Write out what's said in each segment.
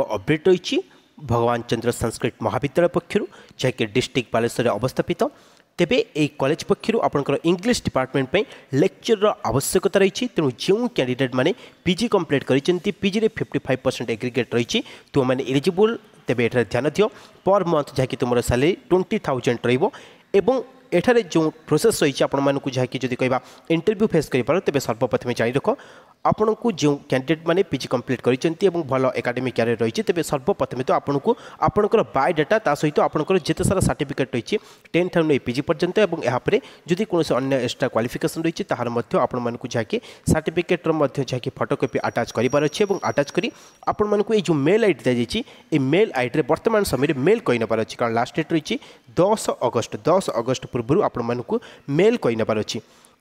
অ update হইছি ভগবান চন্দ্র সংস্কৃত মহাবিদ্যালয় পক্ষৰ যাক কি ডিস্ট্ৰিক্ট পালেছৰে অৱস্থাপিত তেবে এই কলেজ পক্ষৰ আপোনকৰ ইংলিছ ডিপাৰ্টমেন্ট পই লেকচারৰ আৱশ্যকতা ৰৈছি তেনু জৌ কেণ্ডিডেট মানে পিজি কমপ্লিট কৰিচନ୍ତି পিজি ৰ 55% এগ্ৰেগেট ৰৈছি তো মানে ইলিজিবল তেবে এঠাৰ ধ্যান থিয় পৰ মন্থ যাক কি তোমাৰ সালি 20000 ৰইব এবং এখানে যে প্রোসেস রয়েছে আপনার যাকে যদি কহা ইন্টরভ্যু ফেস করে তবে সর্বপ্রথমে জাঁ রখ আপনার যে ক্যাডিডেট মানে পিজি কমপ্লিট করেছেন এবং ভালো একাডেমিক ক্যারিয়ার রয়েছে তবে সর্বপ্রথমে তো আপনার আপনার বায়োডেটা তা সহ আপনার যেতে সারা সার্টিফিকেট রয়েছে টেন থাউন এই পিজি পর্যন্ত এবং এরপরে যদি কোণী অন্য এক্সট্রা কোয়ালিফিকেসন রয়েছে তাহার মধ্যে আপনার যাকে সার্টিফিকেটর মধ্যে যাকে ফটোকপি আটাচ করবার অছে এবং আটাচ করে আপনার এই যে মেল আইডি দিয়েছি এই মেল আইডি বর্তমান সময়ের মেল কই নেবার অছে কারণ লাস্ট ডেট রয়েছে দশ অগস্ট দশ অগস্ট পূর্ব ପୂର୍ବରୁ ଆପଣମାନଙ୍କୁ ମେଲ୍ କହିନେବାର ଅଛି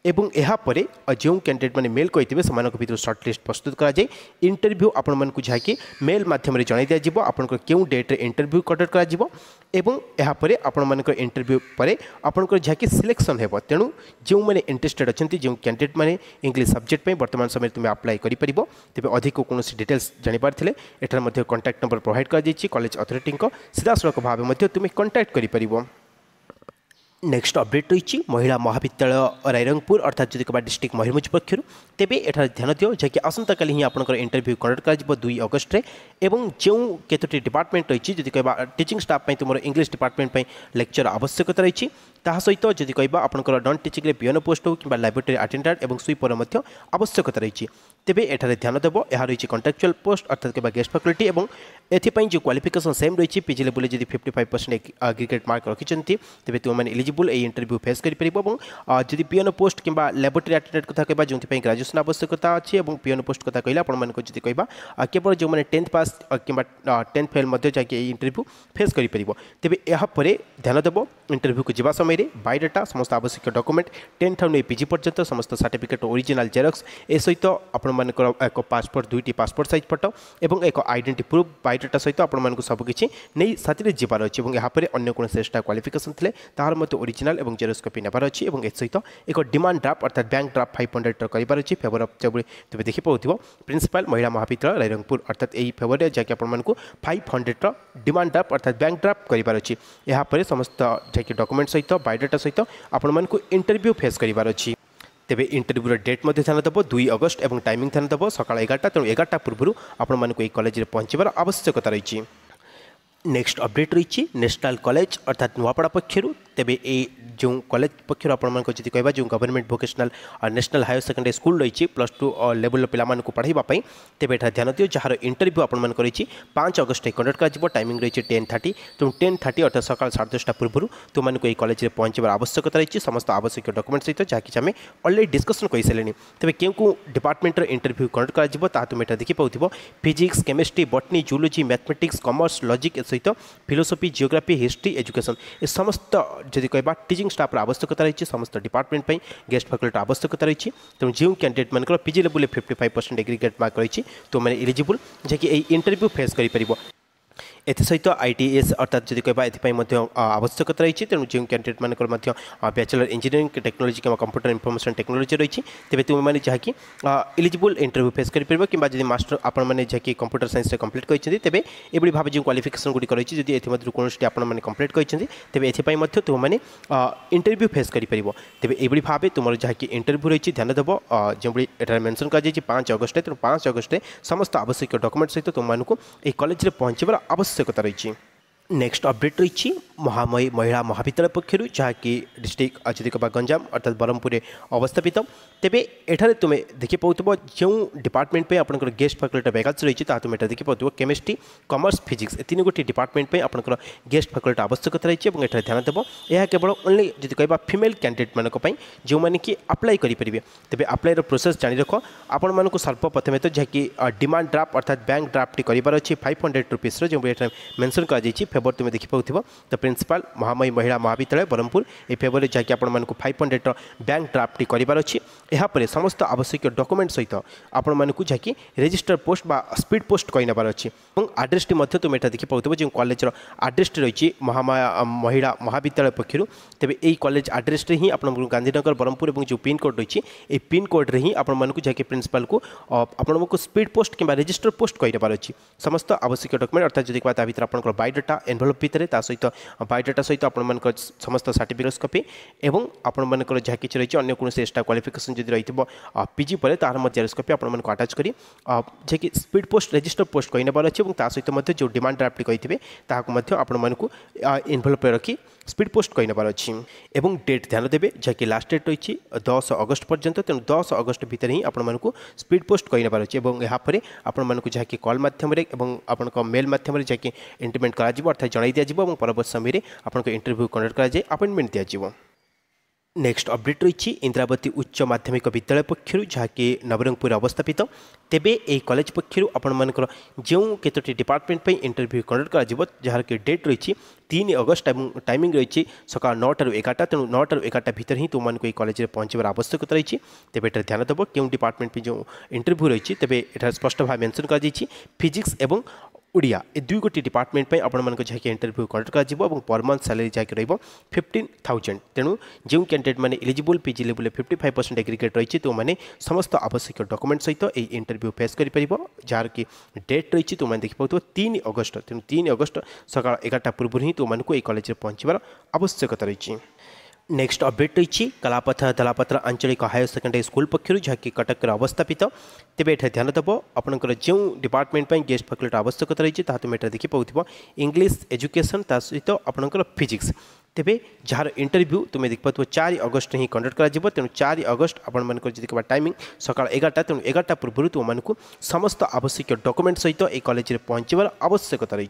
ଏବଂ ଏହାପରେ ଯେଉଁ କ୍ୟାଣ୍ଡିଡେଟ୍ ମାନେ ମେଲ୍ କହିଥିବେ ସେମାନଙ୍କ ଭିତରୁ ସର୍ଟ ଲିଷ୍ଟ ପ୍ରସ୍ତୁତ କରାଯାଇ ଇଣ୍ଟରଭ୍ୟୁ ଆପଣମାନଙ୍କୁ ଯାହାକି ମେଲ୍ ମାଧ୍ୟମରେ ଜଣାଇ ଦିଆଯିବ ଆପଣଙ୍କର କେଉଁ ଡେଟ୍ରେ ଇଣ୍ଟରଭ୍ୟୁ କଣ୍ଡକ୍ଟ କରାଯିବ ଏବଂ ଏହାପରେ ଆପଣମାନଙ୍କର ଇଣ୍ଟରଭ୍ୟୁ ପରେ ଆପଣଙ୍କର ଯାହାକି ସିଲେକ୍ସନ୍ ହେବ ତେଣୁ ଯେଉଁମାନେ ଇଣ୍ଟରେଷ୍ଟେଡ୍ ଅଛନ୍ତି ଯେଉଁ କ୍ୟାଣ୍ଡିଡେଟ୍ ମାନେ ଇଂଲିଶ ସବଜେକ୍ଟ ପାଇଁ ବର୍ତ୍ତମାନ ସମୟରେ ତୁମେ ଆପ୍ଲାଏ କରିପାରିବ ତେବେ ଅଧିକ କୌଣସି ଡିଟେଲ୍ସ ଜାଣିବାର ଥିଲେ ଏଠାରେ ମଧ୍ୟ କଣ୍ଟାକ୍ଟ ନମ୍ବର ପ୍ରୋଭାଇଡ଼ କରାଯାଇଛି କଲେଜ ଅଥରିଟିଙ୍କ ସିଧାସଳଖ ଭାବେ ମଧ୍ୟ ତୁମେ କଣ୍ଟାକ୍ଟ କରିପାରିବ নেক্সট অপডেট রয়েছে মহিলা মহাবিদ্যালয় রায়রঙ্গপুর অর্থাৎ যদি কেবা ডিস্ট্রিক্ট ময়ূরভঞ্জ পক্ষ তেবে এটার ধ্যান দিও যা কি আসন্তকাল হি আপনার ইন্টারভিউ কন্ডক্ট করা দুই অগস্টে এবং যে কতটি ডিপার্টমেন্ট রয়েছে যদি কেবা টিচিং স্টাফ তোমার ইংলিশ ডিপার্টমেন্ট লেকচর আবশ্যকতা রয়েছে তাহা সহ যদি কহা আপনার নন টিচিংরে পিওন পোস্ট হোক কিংবা ল্যাবরেটোরি আটেডার এবং সুইপর মধ্যে আবশ্যকতা রয়েছে তেবে এখানে ধ্যান দেব এ রয়েছে কন্ট্রাকচুয়াল পোস্ট অর্থাৎ কিংবা গেস্ট ফ্যাকুল্টি এবং এথিপাই যে কোয়ালিফিকেসন সেম রয়েছে পিজি লেভেলে যদি fifty five percent aggregate mark রকিছেন্তি তেবে তুমি এলিজিবল এই ইন্টরভিউ ফেস করে পারিব এবং যদি পিওনো পোস্ট কিংবা ল্যাবরেটরি আটেন্ডেন্ট কথা কহবা যেপাই গ্রাজুয়েসন আবশ্যকতা আছে এবং পিওনো পোস্ট কথা কহিলে আপনার যদি কহবা কেবল যে টেন্থ পাস কিংবা টেন্থ ফেল মধ্যে যাকে এই ইন্টরভিউ ফেস করে পারিব তেবে এরপরে ধ্যান দেব ইন্টরভিউকে যা সময় বায়োডেটা সমস্ত আবশ্যক ডকুমেন্ট টেন্থ থাউন্ড পিজি পর্যন্ত সমস্ত সার্টিফিকেট ওরিজিনাল জেরক্স এ সহ আপনার মানক একো পাসপোর্ট দুইটি পাসপোর্ট সাইজ ফটো এবং একো আইডেন্টিটি প্রুফ বায়োডাটা সহিত আপন মানক সব কিচি নেহি সাতিলে জিবাল আছে এবং ইয়াহপরে অন্য কোন চেষ্টা কোয়ালিফিকেশন থলে তার মত অরিজিনাল এবং জেরোস্কপি নে পার আছে এবং এস সহিত একো ডিমান্ড ড্রাফট অর্থাৎ ব্যাংক ড্রাফট 500 টাকা করি পার আছে ফেভার অফ জেব তে দেখি পউতিবো প্রিন্সিপাল মহিলা মহাবিদ্যালয় রায়রঙ্গপুর অর্থাৎ এই ফেভার যা কি আপন মানক 500 টাকা ডিমান্ড ড্রাফট অর্থাৎ ব্যাংক ড্রাফট করি পার আছে ইয়াহপরে সমস্ত যা কি ডকুমেন্ট সহিত বায়োডাটা সহিত আপন মানক ইন্টারভিউ ফেস করি পার আছে তেবে ইন্টারভিউৰ ডেট মই তেছান দব 2 আগষ্ট আৰু টাইমিং তেছান দব সকাল 11 টা তেন 11 টা পূৰ্বৰু আপোন মানক এই কলেজলৈ পোনচিবৰ আৱশ্যকতা ৰৈচি নেক্সট আপডেট ৰৈচি ন্যাশনাল কলেজ অৰ্থাৎ নৱপৰা পক্ষৰু ତେବେ ଏଇ ଯେଉଁ କଲେଜ ପକ୍ଷରୁ ଆପଣମାନଙ୍କୁ ଯଦି କହିବା ଯେଉଁ government vocational national higher secondary school ରହିଛି ପ୍ଲସ୍ ଟୁ ଲେଭେଲ୍ର ପିଲାମାନଙ୍କୁ ପଢ଼ାଇବା ପାଇଁ ତେବେ ଏଠାରେ ଧ୍ୟାନ ଦିଅ ଯାହାର ଇଣ୍ଟରଭ୍ୟୁ ଆପଣମାନଙ୍କର ରହିଛି ପାଞ୍ଚ ଅଗଷ୍ଟରେ କଣ୍ଡକ୍ଟ କରାଯିବ ଟାଇମିଂ ରହିଛି ଟେନ୍ ଥାର୍ଟି ତେଣୁ ଟେନ୍ ଥାର୍ଟି ଅର୍ଥାৎ ସକାଳ ସାଢ଼େ ଦଶଟା ପୂର୍ବରୁ ତୁମମାନଙ୍କୁ ଏହି କଲେଜରେ ପହଞ୍ଚିବାର ଆବଶ୍ୟକତା ରହିଛି ସମସ୍ତ ଆବଶ୍ୟକୀୟ ଡକୁମେଣ୍ଟ ସହିତ ଯାହାକି ଆମେ ଅଲରେଡ଼ି ଡିସ୍କସନ୍ କରିସାରିଲେଣି ତେବେ କେଉଁ କେଉଁ ଡିପାର୍ଟମେଣ୍ଟର ଇଣ୍ଟରଭ୍ୟୁ କଣ୍ଡକ୍ଟ କରାଯିବ ତାହା ତୁମେ ଏଠାରେ ଦେଖିପାରୁଥିବ physics chemistry botany zoology mathematics commerce logic ସହିତ ଫିଲୋସଫି ଜିଓଗ୍ରାଫି ହିଷ୍ଟ୍ରି ଏଜୁକେସନ୍ ଏ ସମସ୍ତ যদি কহবা টিচিং স্টাফর আবশ্যকতা রয়েছে সমস্ত ডিপার্টমেন্ট পাই গেস্ট ফ্যাকল্টি আবশ্যকতা রয়েছে তেমন যে ক্যান্ডিডেট মানকর পিজি লেভেলে fifty five percent aggregate mark রয়েছে তো মানে এলিজিবল যে কি এই ইন্টরভিউ ফেস করে ଏଥିସହିତ ଆଇ ଟି ଏସ୍ ଅର୍ଥାତ୍ ଯଦି କହିବା ଏଥିପାଇଁ ମଧ୍ୟ ଆବଶ୍ୟକତା ରହିଛି ତେଣୁ ଯେଉଁ କ୍ୟାଣ୍ଡିଡେଟ୍ମାନଙ୍କର ମଧ୍ୟ ବ୍ୟାଚଲର ଇଞ୍ଜିନିୟରିଂ ଟେକ୍ନୋଲୋଜି କିମ୍ବା କମ୍ପ୍ୟୁଟର ଇନଫର୍ମେସନ୍ ଟେକ୍ନୋଲୋଜି ରହିଛି ତେବେ ତୁମେମାନେ ଯାହାକି ଇଲିଜିବୁଲ୍ ଇଣ୍ଟରଭ୍ୟୁ ଫେସ୍ କରିପାରିବ କିମ୍ବା ଯଦି ମାଷ୍ଟର ଆପଣମାନେ ଯାହାକି କମ୍ପ୍ୟୁଟର ସାଇନ୍ସରେ କମ୍ପ୍ଲିଟ୍ କରିଛନ୍ତି ତେବେ ଏଭଳି ଭାବେ ଯେଉଁ କ୍ୱାଲିଫିକେସନ୍ ଗୁଡ଼ିକ ରହିଛି ଯଦି ଏଥିମଧ୍ୟରୁ କୌଣସିଟି ଆପଣମାନେ କମ୍ପ୍ଲିଟ୍ କରିଛନ୍ତି ତେବେ ଏଥିପାଇଁ ମଧ୍ୟ ତୁମମାନେ ଇଣ୍ଟରଭ୍ୟୁ ଫେସ୍ କରିପାରିବ ତେବେ ଏଭଳି ଭାବେ ତୁମର ଯାହାକି ଇଣ୍ଟରଭ୍ୟୁ ରହିଛି ଧ୍ୟାନ ଦେବ ଯେଉଁଭଳି ଏଠାରେ ମେନ୍ସନ୍ କରାଯାଇଛି ପାଞ୍ଚ ଅଗଷ୍ଟରେ ତେଣୁ ପାଞ୍ଚ ଅଗଷ୍ଟରେ ସମସ୍ତ ଆବଶ୍ୟକୀୟ ଡକୁମେଣ୍ଟ ସହିତ ତୁମମାନଙ୍କୁ ଏହି କଲେଜରେ ପହଞ୍ଚିବାର ଆବଶ୍ୟକ 세고 따라 있지. next arbitrary chi महामयी महिला महाविद्यालय पक्ष जहाँकि डिस्ट्रिक्ट अजदीकपा गंजाम अर्थात ब्रह्मपुर अवस्थापित तेज एठार तुम्हें देखिप जो डिपार्टमेंट पर आप गेस्ट फाकल्टी भैकान्सी रही है तुम्हें देखिप केमिस्ट्री कमर्स फिजिक्स ए तीन गोटी डिपार्टमेंट पर गेस्ट फाकल्टी आवश्यकता रही है यठार ध्यान देव यह केवल ओनली जी कह फिमेल कैंडिडेट मानों जो मैंने कि आप्लाय करेंगे तेज आप्लायर प्रोसेस जान रख आपण सर्वप्रथमे तो जहाँकि डिमाण ड्राफ्ट अर्थात बैंक ड्राफ्ट कर फाइव हंड्रेड रुपीस जो मेनसन कर फेबर तुम्हें देखिप तो প্রিন্সিপাল মহাময়ী মহিলা মহাবিদ্যালয় ব্রহ্মপুর এই ফেব্রুয়ারি যাকে আপনার ফাইভ হন্ড্রেডর ব্যাঙ্ক ড্রাফ্টটি করবার অ ଏହାପରେ ସମସ୍ତ ଆବଶ୍ୟକୀୟ ଡକୁମେଣ୍ଟ ସହିତ ଆପଣମାନଙ୍କୁ ଯାହାକି ରେଜିଷ୍ଟର ପୋଷ୍ଟ ବା ସ୍ପିଡ୍ ପୋଷ୍ଟ କହିନେବାର ଅଛି ଏବଂ ଆଡ୍ରେସଟି ମଧ୍ୟ ତୁମେ ଏଟା ଦେଖିପାରୁଥିବ ଯେଉଁ କଲେଜର ଆଡ୍ରେସଟି ରହିଛି ମହାମାୟା ମହିଳା ମହାବିଦ୍ୟାଳୟ ପକ୍ଷରୁ ତେବେ ଏହି କଲେଜ ଆଡ୍ରେସରେ ହିଁ ଆପଣଙ୍କୁ ଗାନ୍ଧୀନଗର ବ୍ରହ୍ମପୁର ଏବଂ ଯେଉଁ ପିନ୍କୋଡ଼୍ ରହିଛି ଏହି ପିନ୍କୋଡ଼୍ରେ ହିଁ ଆପଣମାନଙ୍କୁ ଯାହାକି ପ୍ରିନ୍ସିପାଲ୍କୁ ଆପଣଙ୍କୁ ସ୍ପିଡ୍ ପୋଷ୍ଟ କିମ୍ବା ରେଜିଷ୍ଟର ପୋଷ୍ଟ କହିନେବାର ଅଛି ସମସ୍ତ ଆବଶ୍ୟକୀୟ ଡକୁମେଣ୍ଟ ଅର୍ଥାତ୍ ଯଦି କହିବା ତା ଭିତରେ ଆପଣଙ୍କର ବାୟୋଡାଟା ଏନଭଲପ୍ ଭିତରେ ତା ସହିତ ବାୟୋଡାଟା ସହିତ ଆପଣମାନଙ୍କର ସମସ୍ତ ସାର୍ଟିଫିକେଟ୍ସ କପି ଏବଂ ଆପଣମାନଙ୍କର ଯାହା କିଛି ରହିଛି ଅନ୍ୟ କୌଣସି ଏକ୍ସଟ୍ରା କ୍ୱାଲିଫିକେସନ୍ দিরাইতেবা পিজি পলে তার মো জাইরোস্কোপি আপন মানক অ্যাটাচ করি জে কি স্পিড পোস্ট রেজিস্টার পোস্ট কইনা পলছি এবং তা সৈতে মধ্যে যে ডিমান্ড অ্যাপ্লিকেশন কইতিবে তা ক মধ্যে আপন মানক ইনভলভ পইরকি স্পিড পোস্ট কইনা পলছি এবং ডেট ধ্যান দেবে জে কি লাস্ট ডে রইছি 10 অগাস্ট পর্যন্ত তেন 10 অগাস্ট ভিতরই আপন মানক স্পিড পোস্ট কইনা পলছি এবং ইহ পরে আপন মানক জে কি কল মাধ্যমরে এবং আপনক মেইল মাধ্যমরে জে কি ইনটিমেন্ট করা দিব অর্থাৎ জানাই দিয়া দিব এবং পরব সময়রে আপনক ইন্টারভিউ কনডাক্ট করা যাই অ্যাপয়েন্টমেন্ট দিয়া দিব নেক্সট অপডেট রয়েছে ইন্দ্রাবতী উচ্চ মাধ্যমিক বিদ্যালয় পক্ষ যাকে নবরঙ্গপুরে অবস্থাপিত তেবে এই কলেজ পক্ষ আপনার যে কতটি ডিপার্টমেন্ট ইন্টরভিউ কন্ডক্ট করা যার কি ডেট রয়েছে তিন অগস্ট এবং টাইমিং রয়েছে সকাল নটার এগারোটা তেমন নটার এগারোটা ভিতরে হি তোমাকে এই কলেজে পৌঁছবার আবশ্যকতা রয়েছে তেবে এটা ধ্যান দেব কেউ ডিপার্টমেন্ট যে ইন্টরভিউ রয়েছে তেবে এটা স্পষ্ট ভাবে মেনশন করা ফিজিক্স এবং ଓଡ଼ିଆ ଏ ଦୁଇ ଗୋଟି ଡିପାର୍ଟମେଣ୍ଟ ପାଇଁ ଆପଣମାନଙ୍କ ଯାହାକି ଇଣ୍ଟରଭ୍ୟୁ କଣ୍ଡକ୍ଟ କରାଯିବ ଏବଂ ପର୍ ମନ୍ଥ ସାଲାରୀ ଯାହାକି ରହିବ ଫିଫ୍ଟିନ୍ ଥାଉଜେଣ୍ଡ ତେଣୁ ଯେଉଁ କ୍ୟାଣ୍ଡିଡେଟ୍ ମାନେ ଏଲିଜିବୁଲ୍ ପିଜି ଲେବୁଲ୍ରେ ଫିଫ୍ଟି ଫାଇଭ୍ ପରସେଣ୍ଟ ଏଗ୍ରିଗେଟ୍ ରହିଛି ତୁମମାନେ ସମସ୍ତ ଆବଶ୍ୟକ ଡକୁମେଣ୍ଟ ସହିତ ଏହି ଇଣ୍ଟରଭ୍ୟୁ ଫେସ୍ କରିପାରିବ ଯାହାକି ଡେଟ୍ ରହିଛି ତୁମମାନେ ଦେଖିପାରୁଥିବ ତିନି ଅଗଷ୍ଟ ତେଣୁ ତିନି ଅଗଷ୍ଟ ସକାଳ ଏଗାରଟା ପୂର୍ବରୁ ହିଁ ତୁମମାନଙ୍କୁ ଏହି କଲେଜରେ ପହଞ୍ଚିବାର ଆବଶ୍ୟକତା ରହିଛି નેક્સ્ટ અપડેટ રહી કલાપથ ધલાપત્ર આંચળિક હાયર સેકેન્ડાରୀ ସ୍କୁଲ ପକ୍ଷରୁ ଯାହାକି କଟକରେ ଅବସ୍ଥାପିତ ତେବେ ଏଠାରେ ଧ୍ୟାନ ଦେବ ଆପଣଙ୍କର ଯେଉଁ ଡିପାର୍ଟମେଣ୍ଟ ପାଇଁ ଗେଷ୍ଟ ଫାକଲ୍ଟି ଆବଶ୍ୟକତା ରହିଛି ତାହା ତୁମେ ଏଠାରେ ଦେଖିପାରୁଥିବ ଇଂଲିଶ ଏଜୁକେସନ୍ ତା ସହିତ ଆପଣଙ୍କର ଫିଜିକ୍ସ ତେବେ ଯାହାର ଇଣ୍ଟରଭ୍ୟୁ ତୁମେ ଦେଖିପାରୁଥିବ ଚାରି ଅଗଷ୍ଟ ହିଁ କଣ୍ଡକ୍ଟ କରାଯିବ ତେଣୁ ଚାରି ଅଗଷ୍ଟ ଆପଣମାନଙ୍କର ଯଦି କେବଳ ଟାଇମିଂ ସକାଳ ଏଗାରଟା ତେଣୁ ଏଗାରଟା ପୂର୍ବରୁ ତୁମମାନଙ୍କୁ ସମସ୍ତ ଆବଶ୍ୟକୀୟ ଡକୁମେଣ୍ଟ ସହିତ ଏହି କଲେଜରେ ପହଞ୍ଚିବାର ଆବଶ୍ୟକତା ରହିଛି